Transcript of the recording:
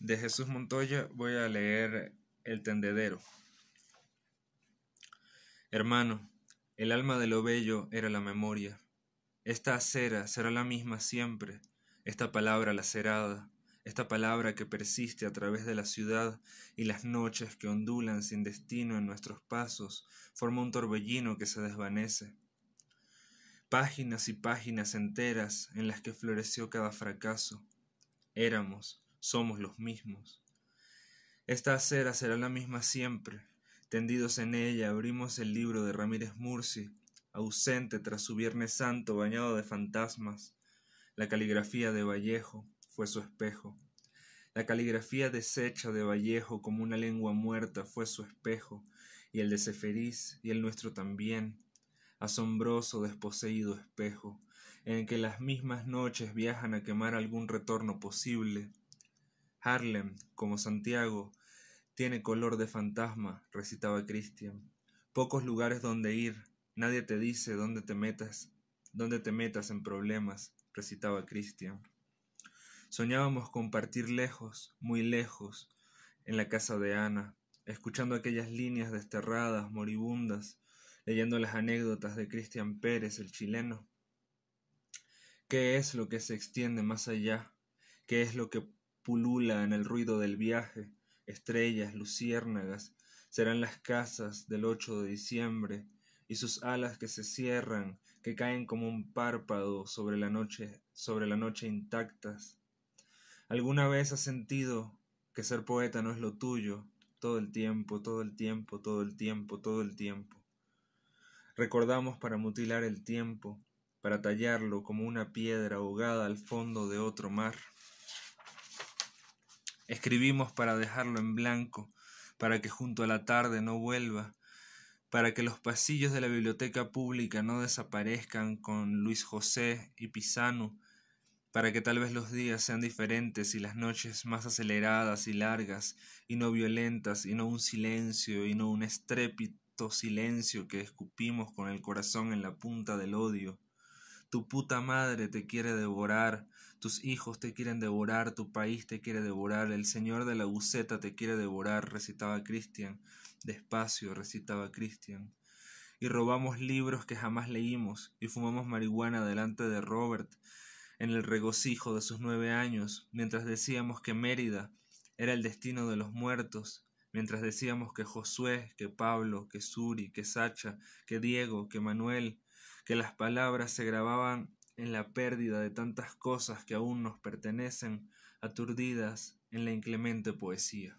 de Jesús Montoya voy a leer El tendedero. Hermano, el alma de lo bello era la memoria. Esta acera será la misma siempre, esta palabra lacerada, esta palabra que persiste a través de la ciudad y las noches que ondulan sin destino en nuestros pasos, forma un torbellino que se desvanece. Páginas y páginas enteras en las que floreció cada fracaso. Éramos, somos los mismos. Esta acera será la misma siempre. Tendidos en ella abrimos el libro de Ramírez Murci, ausente tras su Viernes Santo bañado de fantasmas. La caligrafía de Vallejo fue su espejo. La caligrafía deshecha de Vallejo como una lengua muerta fue su espejo, y el de Ceferís y el nuestro también. Asombroso, desposeído espejo, en el que las mismas noches viajan a quemar algún retorno posible, Harlem, como Santiago, tiene color de fantasma, recitaba Cristian. Pocos lugares donde ir, nadie te dice dónde te metas, dónde te metas en problemas, recitaba Cristian. Soñábamos compartir lejos, muy lejos, en la casa de Ana, escuchando aquellas líneas desterradas, moribundas, leyendo las anécdotas de Cristian Pérez, el chileno. ¿Qué es lo que se extiende más allá? ¿Qué es lo que pulula en el ruido del viaje, estrellas, luciérnagas, serán las casas del 8 de diciembre, y sus alas que se cierran, que caen como un párpado sobre la noche, sobre la noche intactas. ¿Alguna vez has sentido que ser poeta no es lo tuyo? Todo el tiempo, todo el tiempo, todo el tiempo, todo el tiempo. Recordamos para mutilar el tiempo, para tallarlo como una piedra ahogada al fondo de otro mar. Escribimos para dejarlo en blanco, para que junto a la tarde no vuelva, para que los pasillos de la biblioteca pública no desaparezcan con Luis José y Pisano, para que tal vez los días sean diferentes y las noches más aceleradas y largas y no violentas y no un silencio y no un estrépito silencio que escupimos con el corazón en la punta del odio. Tu puta madre te quiere devorar, tus hijos te quieren devorar, tu país te quiere devorar, el señor de la buceta te quiere devorar, recitaba Cristian. Despacio recitaba Cristian. Y robamos libros que jamás leímos, y fumamos marihuana delante de Robert, en el regocijo de sus nueve años, mientras decíamos que Mérida era el destino de los muertos, mientras decíamos que Josué, que Pablo, que Suri, que Sacha, que Diego, que Manuel, que las palabras se grababan en la pérdida de tantas cosas que aún nos pertenecen, aturdidas en la inclemente poesía.